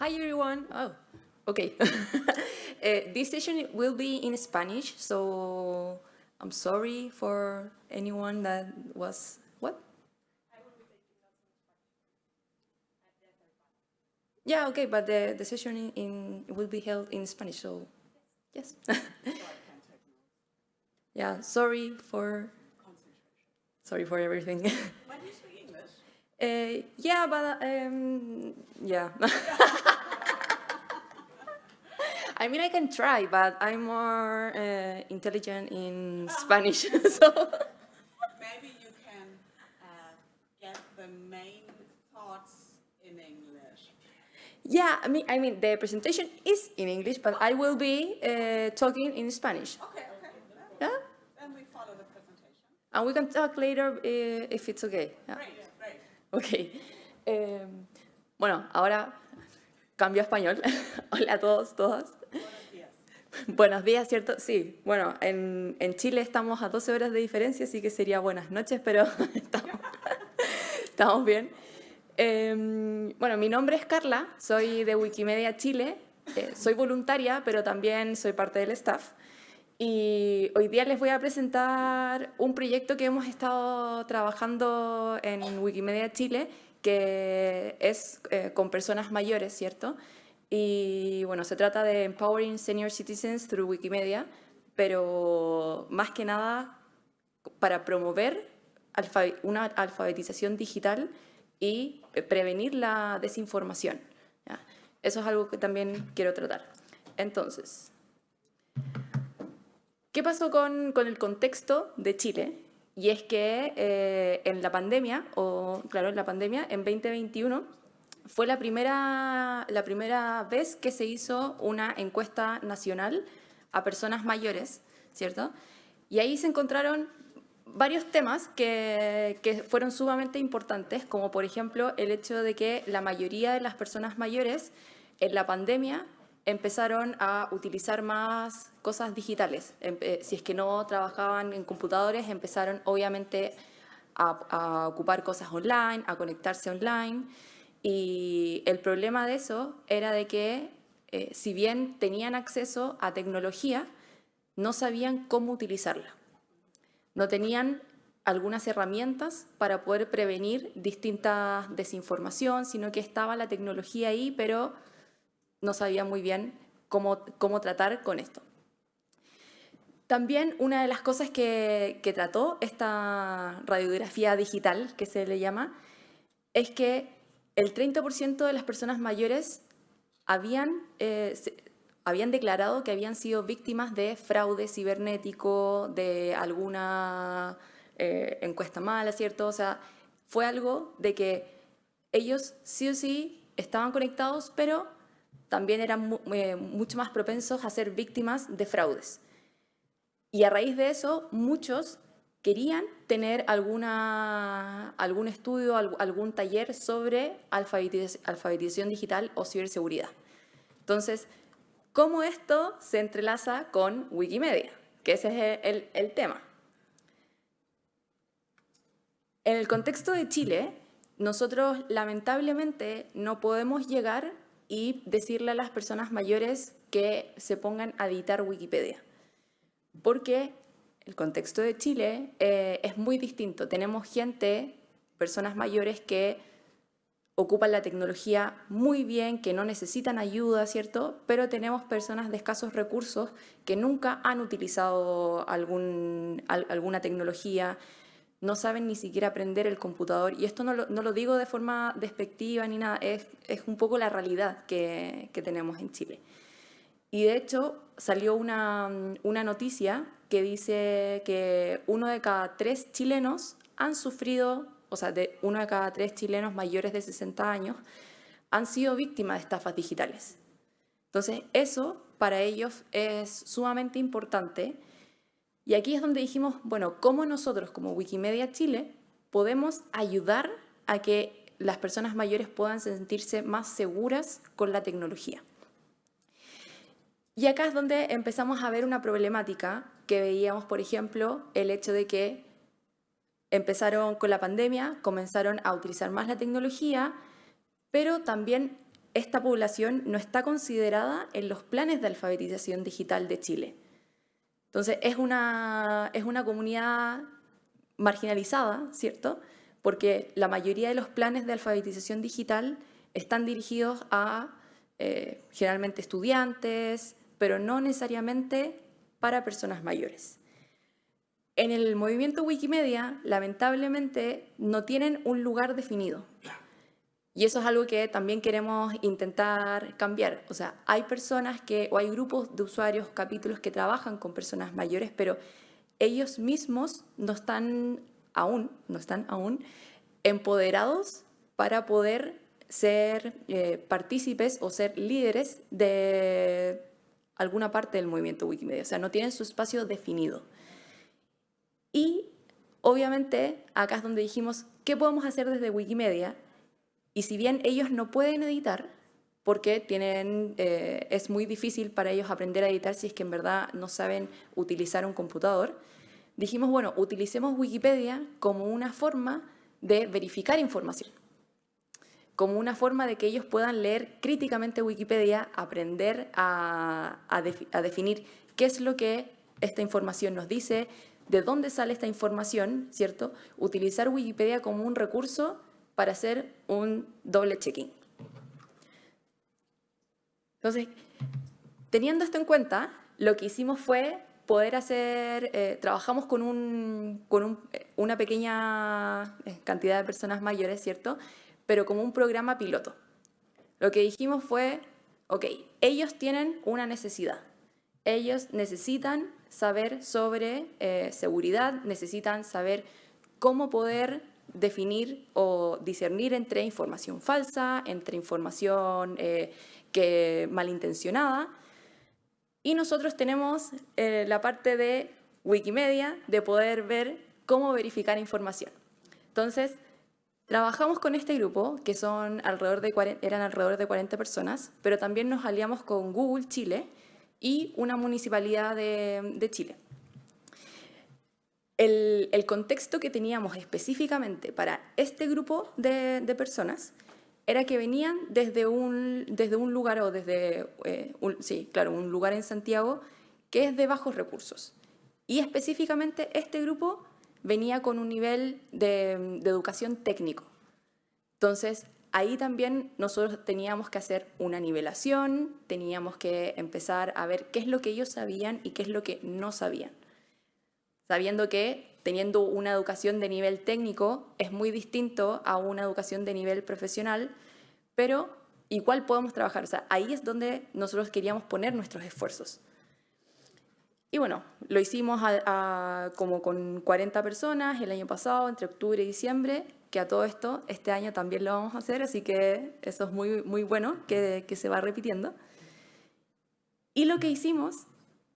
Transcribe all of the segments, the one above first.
Hi everyone. Oh, okay. uh, this session will be in Spanish, so I'm sorry for anyone that was what? Yeah, okay, but the, the session in, in will be held in Spanish, so yes. yeah, sorry for sorry for everything. Uh, yeah, but um, yeah. I mean, I can try, but I'm more uh, intelligent in Spanish, so. Maybe you can uh, get the main thoughts in English. Yeah, I mean, I mean, the presentation is in English, but I will be uh, talking in Spanish. Okay, okay. Yeah. Then we follow the presentation. And we can talk later uh, if it's okay. Yeah. Great. Ok. Em, bueno, ahora cambio a español. Hola a todos, todas. Buenos días. ¿cierto? Sí, bueno, en, Chile estamos a 12 horas de diferencia, así que sería buenas noches, pero estamos, bien. Em, bueno, mi nombre es Carla, soy de Wikimedia Chile, eh, soy voluntaria, pero también soy parte del staff. Y hoy día les voy a presentar un proyecto que hemos estado trabajando en Wikimedia Chile, que es eh, con personas mayores, ¿cierto? Y bueno, se trata de Empowering Senior Citizens through Wikimedia, pero más que nada para promover una alfabetización digital y eh, prevenir la desinformación. Eso es algo que también quiero tratar. Entonces, ¿Qué pasó con, el contexto de Chile? Y es que eh, en la pandemia, o claro, en la pandemia, en 2021, fue la primera, la primera vez que se hizo una encuesta nacional a personas mayores, ¿cierto? Y ahí se encontraron varios temas que, que, fueron sumamente importantes, como por ejemplo el hecho de que la mayoría de las personas mayores en la pandemia empezaron a utilizar más cosas digitales. Em, eh, si es que no trabajaban en computadores, empezaron obviamente a, ocupar cosas online, a conectarse online. Y el problema de eso era de que eh, si bien tenían acceso a tecnología, no sabían cómo utilizarla. No tenían algunas herramientas para poder prevenir distintas desinformación, sino que estaba la tecnología ahí, pero no sabía muy bien cómo, cómo tratar con esto. También una de las cosas que, trató esta radiografía digital, que se le llama, es que el 30% de las personas mayores habían, eh, habían declarado que habían sido víctimas de fraude cibernético, de alguna eh, encuesta mala, ¿cierto? O sea, fue algo de que ellos sí o sí estaban conectados, pero también eran eh, mucho más propensos a ser víctimas de fraudes. Y a raíz de eso, muchos querían tener alguna, algún estudio, algún taller sobre alfabetización digital o ciberseguridad. Entonces, ¿cómo esto se entrelaza con Wikimedia? Que ese es el, el tema. En el contexto de Chile, nosotros lamentablemente no podemos llegar y decirle a las personas mayores que se pongan a editar Wikipedia. Porque el contexto de Chile eh, es muy distinto. Tenemos gente, personas mayores que ocupan la tecnología muy bien, que no necesitan ayuda, ¿cierto? Pero tenemos personas de escasos recursos que nunca han utilizado alguna tecnología, no saben ni siquiera aprender el computador. Y esto no lo, digo de forma despectiva ni nada, es, un poco la realidad que, tenemos en Chile. Y de hecho salió una, noticia que dice que uno de cada tres chilenos han sufrido, o sea, de uno de cada tres chilenos mayores de 60 años han sido víctimas de estafas digitales. Entonces, eso para ellos es sumamente importante y aquí es donde dijimos, bueno, ¿cómo nosotros como Wikimedia Chile podemos ayudar a que las personas mayores puedan sentirse más seguras con la tecnología? Y acá es donde empezamos a ver una problemática que veíamos, por ejemplo, el hecho de que empezaron con la pandemia, comenzaron a utilizar más la tecnología, pero también esta población no está considerada en los planes de alfabetización digital de Chile. Entonces, es una, comunidad marginalizada, ¿cierto? Porque la mayoría de los planes de alfabetización digital están dirigidos a eh, generalmente estudiantes, pero no necesariamente para personas mayores. En el movimiento Wikimedia, lamentablemente, no tienen un lugar definido. Y eso es algo que también queremos intentar cambiar. O sea, hay personas que, o hay grupos de usuarios, capítulos que trabajan con personas mayores, pero ellos mismos no están aún, no están aún empoderados para poder ser eh, partícipes o ser líderes de alguna parte del movimiento Wikimedia. O sea, no tienen su espacio definido. Y obviamente acá es donde dijimos, ¿qué podemos hacer desde Wikimedia? Y si bien ellos no pueden editar, porque tienen, eh, es muy difícil para ellos aprender a editar si es que en verdad no saben utilizar un computador, dijimos, bueno, utilicemos Wikipedia como una forma de verificar información, como una forma de que ellos puedan leer críticamente Wikipedia, aprender a, a definir qué es lo que esta información nos dice, de dónde sale esta información, ¿cierto? Utilizar Wikipedia como un recurso para hacer un doble check-in. Entonces, teniendo esto en cuenta, lo que hicimos fue poder hacer, eh, trabajamos con, un, con eh, una pequeña eh, cantidad de personas mayores, ¿cierto? Pero como un programa piloto. Lo que dijimos fue, ok, ellos tienen una necesidad. Ellos necesitan saber sobre seguridad, necesitan saber cómo poder definir o discernir entre información falsa, entre información eh, que malintencionada. Y nosotros tenemos eh, la parte de Wikimedia de poder ver cómo verificar información. Entonces, trabajamos con este grupo, que son alrededor de eran alrededor de 40 personas, pero también nos aliamos con Google Chile y una municipalidad de Chile el, contexto que teníamos específicamente para este grupo de, personas era que venían desde un, desde un lugar o desde, eh, sí, claro, un lugar en Santiago que es de bajos recursos. Y específicamente este grupo venía con un nivel de educación técnico. Entonces, ahí también nosotros teníamos que hacer una nivelación, teníamos que empezar a ver qué es lo que ellos sabían y qué es lo que no sabían sabiendo que teniendo una educación de nivel técnico es muy distinto a una educación de nivel profesional, pero igual podemos trabajar. ahí es donde nosotros queríamos poner nuestros esfuerzos. Y bueno, lo hicimos como con 40 personas el año pasado, entre octubre y diciembre, que a todo esto este año también lo vamos a hacer, así que eso es muy, muy bueno que, que se va repitiendo. Y lo que hicimos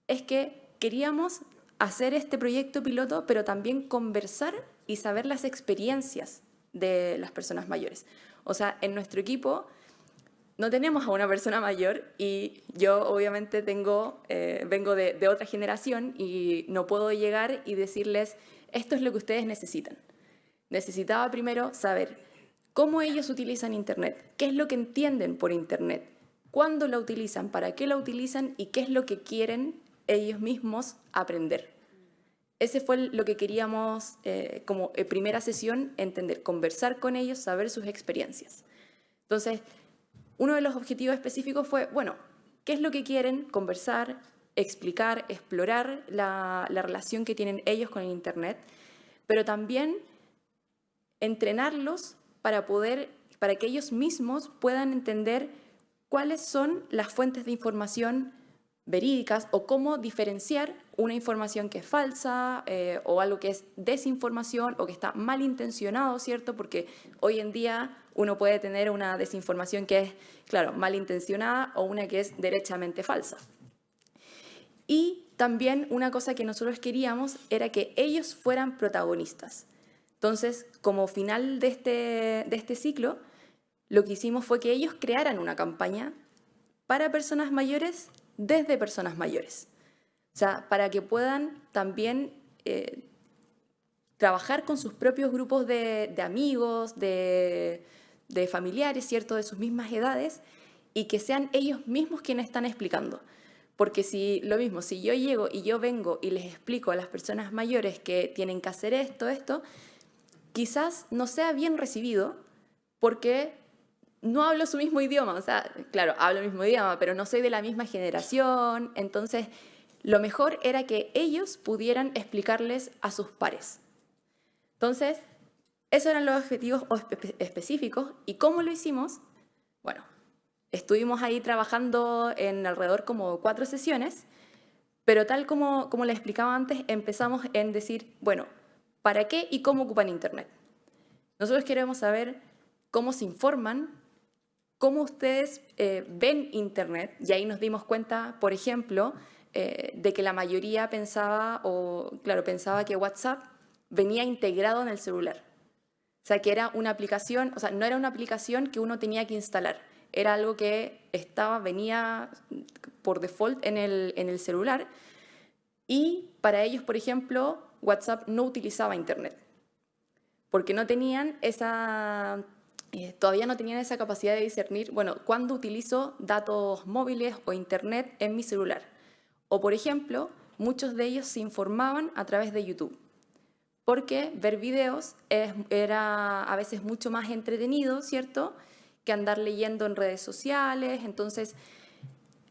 es que queríamos hacer este proyecto piloto, pero también conversar y saber las experiencias de las personas mayores. O sea, en nuestro equipo no tenemos a una persona mayor y yo obviamente tengo, eh, vengo de, otra generación y no puedo llegar y decirles, esto es lo que ustedes necesitan. Necesitaba primero saber cómo ellos utilizan Internet, qué es lo que entienden por Internet, cuándo la utilizan, para qué la utilizan y qué es lo que quieren ellos mismos aprender ese fue lo que queríamos eh, como eh, primera sesión entender, conversar con ellos, saber sus experiencias. Entonces, uno de los objetivos específicos fue, bueno, ¿qué es lo que quieren? Conversar, explicar, explorar la, relación que tienen ellos con el Internet, pero también entrenarlos para poder, para que ellos mismos puedan entender cuáles son las fuentes de información verídicas o cómo diferenciar una información que es falsa eh, o algo que es desinformación o que está malintencionado, ¿cierto? Porque hoy en día uno puede tener una desinformación que es, claro, malintencionada o una que es derechamente falsa. Y también una cosa que nosotros queríamos era que ellos fueran protagonistas. Entonces, como final de este, de este ciclo, lo que hicimos fue que ellos crearan una campaña para personas mayores desde personas mayores. O sea, para que puedan también eh, trabajar con sus propios grupos de, amigos, de, de, familiares, ¿cierto?, de sus mismas edades, y que sean ellos mismos quienes están explicando. Porque si lo mismo, si yo llego y yo vengo y les explico a las personas mayores que tienen que hacer esto, esto, quizás no sea bien recibido porque no hablo su mismo idioma, o sea, claro, hablo el mismo idioma, pero no soy de la misma generación, entonces lo mejor era que ellos pudieran explicarles a sus pares. Entonces, esos eran los objetivos específicos y cómo lo hicimos. Bueno, estuvimos ahí trabajando en alrededor como cuatro sesiones, pero tal como, como les explicaba antes, empezamos en decir, bueno, ¿para qué y cómo ocupan Internet? Nosotros queremos saber cómo se informan, cómo ustedes eh, ven Internet. Y ahí nos dimos cuenta, por ejemplo, eh, de que la mayoría pensaba, o claro, pensaba que WhatsApp venía integrado en el celular. O sea, que era una aplicación, o sea, no era una aplicación que uno tenía que instalar, era algo que estaba, venía por default en el, en el celular. Y para ellos, por ejemplo, WhatsApp no utilizaba Internet, porque no tenían esa todavía no tenían esa capacidad de discernir, bueno, cuándo utilizo datos móviles o internet en mi celular. O, por ejemplo, muchos de ellos se informaban a través de YouTube, porque ver videos era a veces mucho más entretenido, ¿cierto?, que andar leyendo en redes sociales. Entonces,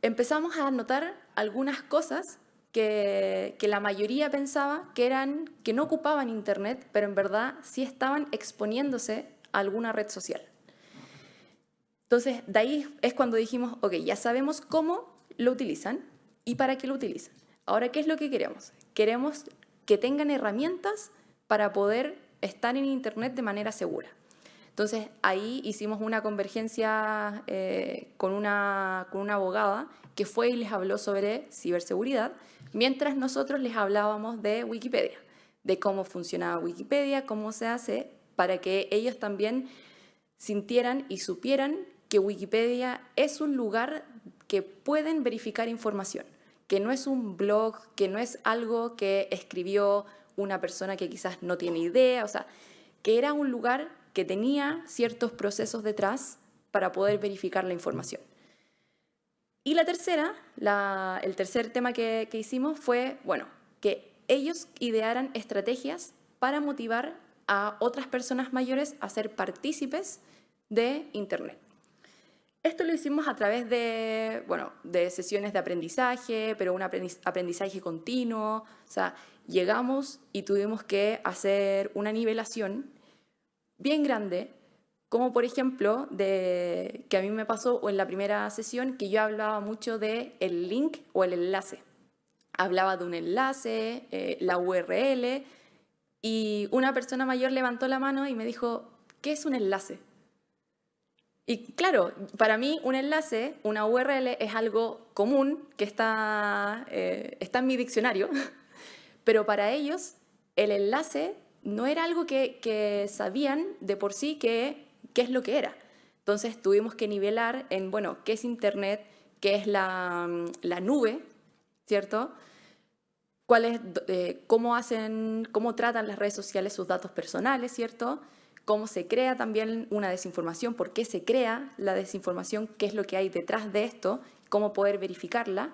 empezamos a notar algunas cosas que, la mayoría pensaba que, eran, que no ocupaban Internet, pero en verdad sí estaban exponiéndose alguna red social. Entonces, de ahí es cuando dijimos, ok, ya sabemos cómo lo utilizan y para qué lo utilizan. Ahora, ¿qué es lo que queremos? Queremos que tengan herramientas para poder estar en Internet de manera segura. Entonces, ahí hicimos una convergencia eh, con, una, con una abogada que fue y les habló sobre ciberseguridad, mientras nosotros les hablábamos de Wikipedia, de cómo funcionaba Wikipedia, cómo se hace para que ellos también sintieran y supieran que Wikipedia es un lugar que pueden verificar información, que no es un blog, que no es algo que escribió una persona que quizás no tiene idea, o sea, que era un lugar que tenía ciertos procesos detrás para poder verificar la información. Y la tercera, el tercer tema que, que hicimos fue, bueno, que ellos idearan estrategias para motivar a otras personas mayores a ser partícipes de Internet. Esto lo hicimos a través de, bueno, de sesiones de aprendizaje, pero un aprendizaje continuo. O sea, llegamos y tuvimos que hacer una nivelación bien grande, como por ejemplo, de, que a mí me pasó en la primera sesión que yo hablaba mucho de el link o el enlace. Hablaba de un enlace, eh, la URL, y una persona mayor levantó la mano y me dijo, ¿qué es un enlace? Y claro, para mí un enlace, una URL, es algo común que está, eh, está en mi diccionario, pero para ellos el enlace no era algo que, sabían de por sí qué es lo que era. Entonces tuvimos que nivelar en, bueno, qué es Internet, qué es la mm, nube, ¿cierto? Eh, cómo hacen, cómo tratan las redes sociales sus datos personales, ¿cierto? Cómo se crea también una desinformación, por qué se crea la desinformación, qué es lo que hay detrás de esto, cómo poder verificarla.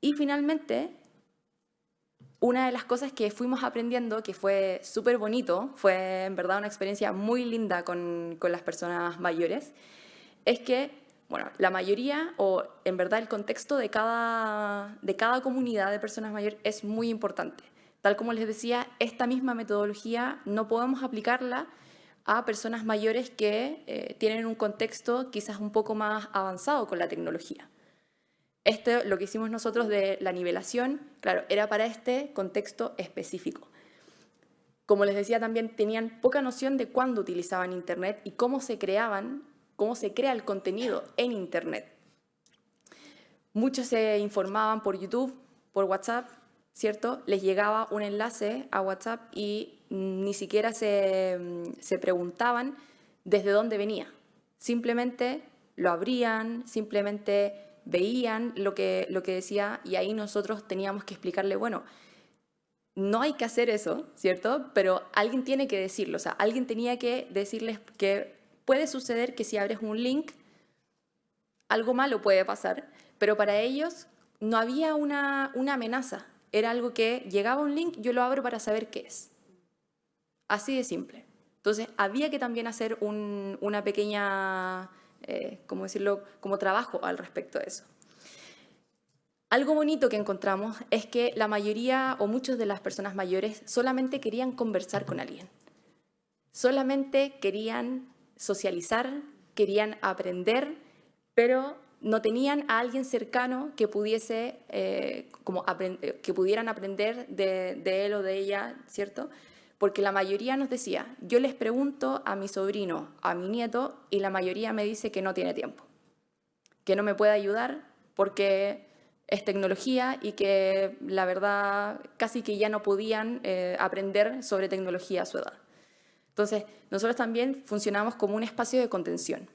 Y finalmente, una de las cosas que fuimos aprendiendo, que fue súper bonito, fue en verdad una experiencia muy linda con, con las personas mayores, es que bueno, la mayoría o en verdad el contexto de cada, de cada comunidad de personas mayores es muy importante. Tal como les decía, esta misma metodología no podemos aplicarla a personas mayores que eh, tienen un contexto quizás un poco más avanzado con la tecnología. Esto, lo que hicimos nosotros de la nivelación, claro, era para este contexto específico. Como les decía, también tenían poca noción de cuándo utilizaban Internet y cómo se creaban cómo se crea el contenido en Internet. Muchos se informaban por YouTube, por WhatsApp, ¿cierto? Les llegaba un enlace a WhatsApp y mm, ni siquiera mm, se, preguntaban desde dónde venía. Simplemente lo abrían, simplemente veían lo que, lo que decía y ahí nosotros teníamos que explicarle, bueno, no hay que hacer eso, ¿cierto? Pero alguien tiene que decirlo, o sea, alguien tenía que decirles que Puede suceder que si abres un link, algo malo puede pasar, pero para ellos no había una, amenaza. Era algo que llegaba un link, yo lo abro para saber qué es. Así de simple. Entonces, había que también hacer una pequeña, eh, ¿cómo decirlo?, como trabajo al respecto de eso. Algo bonito que encontramos es que la mayoría o muchas de las personas mayores solamente querían conversar con alguien. Solamente querían socializar, querían aprender, pero no tenían a alguien cercano que pudiese, eh, como que pudieran aprender de, él o de ella, ¿cierto? Porque la mayoría nos decía, yo les pregunto a mi sobrino, a mi nieto, y la mayoría me dice que no tiene tiempo, que no me puede ayudar porque es tecnología y que la verdad casi que ya no podían eh, aprender sobre tecnología a su edad. Entonces, nosotros también funcionamos como un espacio de contención,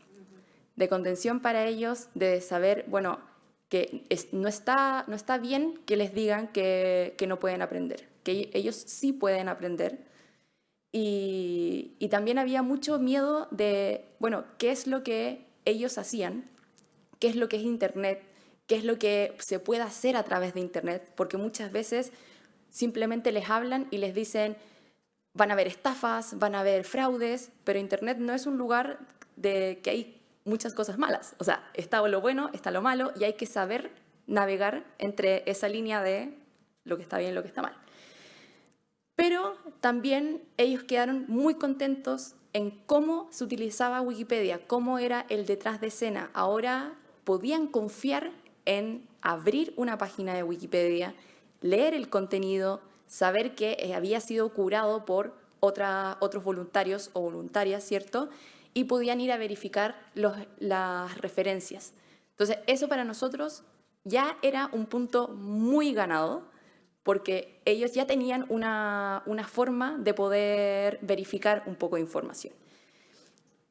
de contención para ellos, de saber, bueno, que no, está, no está bien que les digan que, no pueden aprender, que e-, ellos sí pueden aprender. Y, y, también había mucho miedo de, bueno, qué es lo que ellos hacían, qué es lo que es Internet, qué es lo que se puede hacer a través de Internet, porque muchas veces simplemente les hablan y les dicen, van a haber estafas, van a haber fraudes, pero Internet no es un lugar de que hay muchas cosas malas. O sea, está lo bueno, está lo malo, y hay que saber navegar entre esa línea de lo que está bien y lo que está mal. Pero también ellos quedaron muy contentos en cómo se utilizaba Wikipedia, cómo era el detrás de escena. Ahora podían confiar en abrir una página de Wikipedia, leer el contenido, saber que eh, había sido curado por otra, otros voluntarios o voluntarias, ¿cierto? Y podían ir a verificar las referencias. Entonces, eso para nosotros ya era un punto muy ganado, porque ellos ya tenían una, forma de poder verificar un poco de información.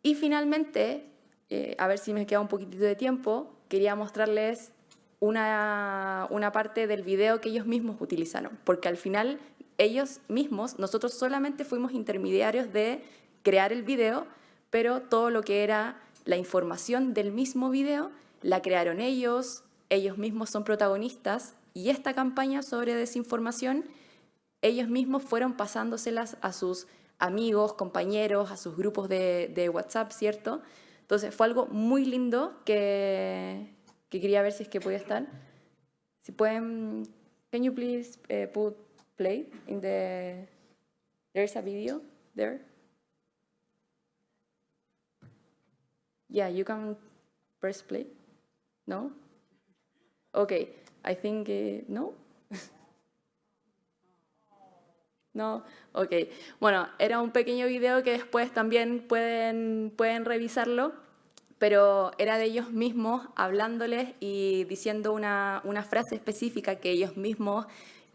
Y finalmente, eh, a ver si me queda un poquitito de tiempo, quería mostrarles una, una parte del video que ellos mismos utilizaron, porque al final ellos mismos, nosotros solamente fuimos intermediarios de crear el video, pero todo lo que era la información del mismo video la crearon ellos, ellos mismos son protagonistas y esta campaña sobre desinformación, ellos mismos fueron pasándoselas a sus amigos, compañeros, a sus grupos de, de WhatsApp, ¿cierto? Entonces fue algo muy lindo que, quería ver si es que podía estar. Si pueden, can you please eh, put play in the there's a video there. Yeah, you can press play. No? Okay, I think eh, no. No, ok. Bueno, era un pequeño video que después también pueden, pueden revisarlo pero era de ellos mismos hablándoles y diciendo una, una frase específica que ellos mismos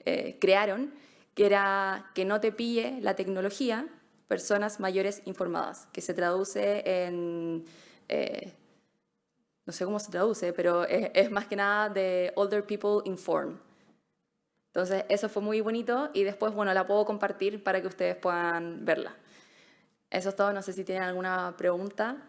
eh, crearon, que era que no te pille la tecnología, personas mayores informadas, que se traduce en... Eh, no sé cómo se traduce, pero es, es, más que nada de Older People Informed. Entonces, eso fue muy bonito y después, bueno, la puedo compartir para que ustedes puedan verla. Eso es todo, no sé si tienen alguna pregunta.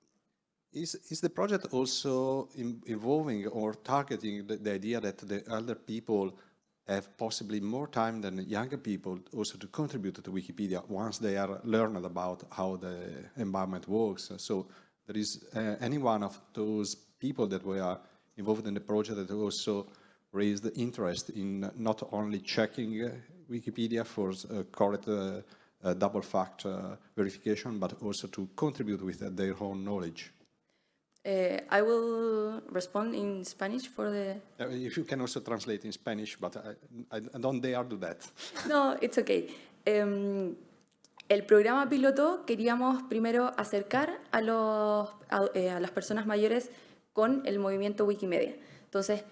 Is, is the project also in, evolving or targeting the, the, idea that the elder people have possibly more time than younger people also to contribute to Wikipedia once they are learned about how the environment works? So there is uh, any one of those people that were involved in the project that also raised interest in not only checking uh, Wikipedia for uh, correct uh, uh double fact uh, verification, but also to contribute with their own knowledge. Eh, I will respond in Spanish for the. If uh, you can also translate in Spanish, but I, don't do that. No, it's okay. Em, el programa piloto queríamos primero acercar a, eh, a, las personas mayores con el movimiento Wikimedia. Entonces,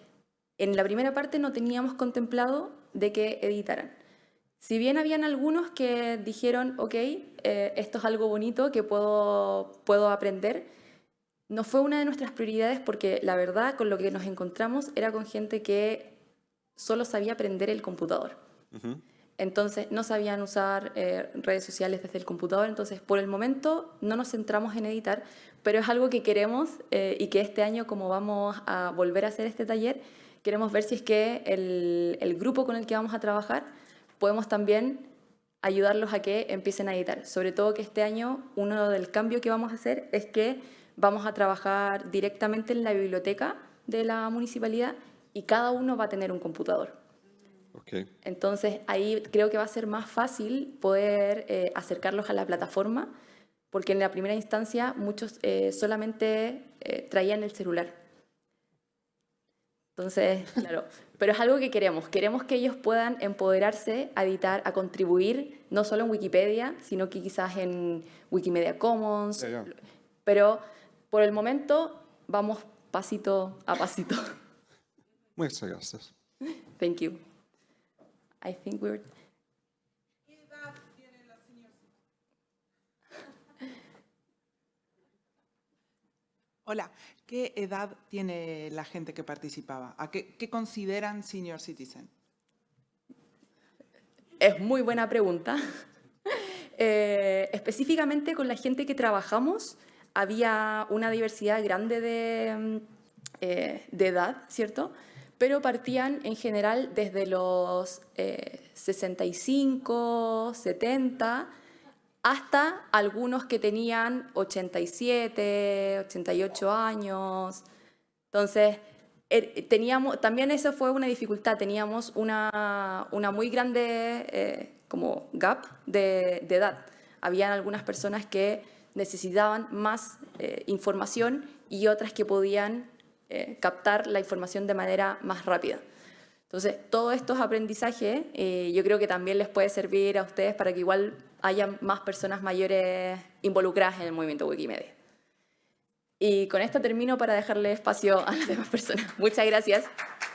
en la primera parte no teníamos contemplado de que editaran. Si bien habían algunos que dijeron, ok, eh, esto es algo bonito que puedo, puedo aprender, no fue una de nuestras prioridades porque la verdad con lo que nos encontramos era con gente que solo sabía aprender el computador. Entonces no sabían usar eh, redes sociales desde el computador, entonces por el momento no nos centramos en editar, pero es algo que queremos eh, y que este año como vamos a volver a hacer este taller, queremos ver si es que el, el grupo con el que vamos a trabajar podemos también ayudarlos a que empiecen a editar. Sobre todo que este año uno del cambio que vamos a hacer es que vamos a trabajar directamente en la biblioteca de la municipalidad y cada uno va a tener un computador. Entonces ahí creo que va a ser más fácil poder eh, acercarlos a la plataforma, porque en la primera instancia muchos eh, solamente eh, traían el celular. Entonces, claro, pero es algo que queremos, queremos que ellos puedan empoderarse a editar, a contribuir, no solo en Wikipedia, sino que quizás en Wikimedia Commons, pero por el momento vamos pasito a pasito. Muchas gracias. Thank you. I think we're... Hola, ¿qué edad tiene la gente que participaba? ¿A qué, consideran senior citizen? Es muy buena pregunta. Eh, específicamente con la gente que trabajamos, había una diversidad grande mm, eh, de, edad, ¿cierto? Pero partían en general desde los 65, eh, 70, hasta algunos que tenían 87, 88 años. Entonces, er, teníamos, también eso fue una dificultad, teníamos una, una muy grande eh, como gap de, de edad. Habían algunas personas que necesitaban más eh, información y otras que podían eh, captar la información de manera más rápida. Entonces, todos estos aprendizajes eh, yo creo que también les puede servir a ustedes para que igual haya más personas mayores involucradas en el movimiento Wikimedia. Y con esto termino para dejarle espacio a las demás personas. Muchas gracias.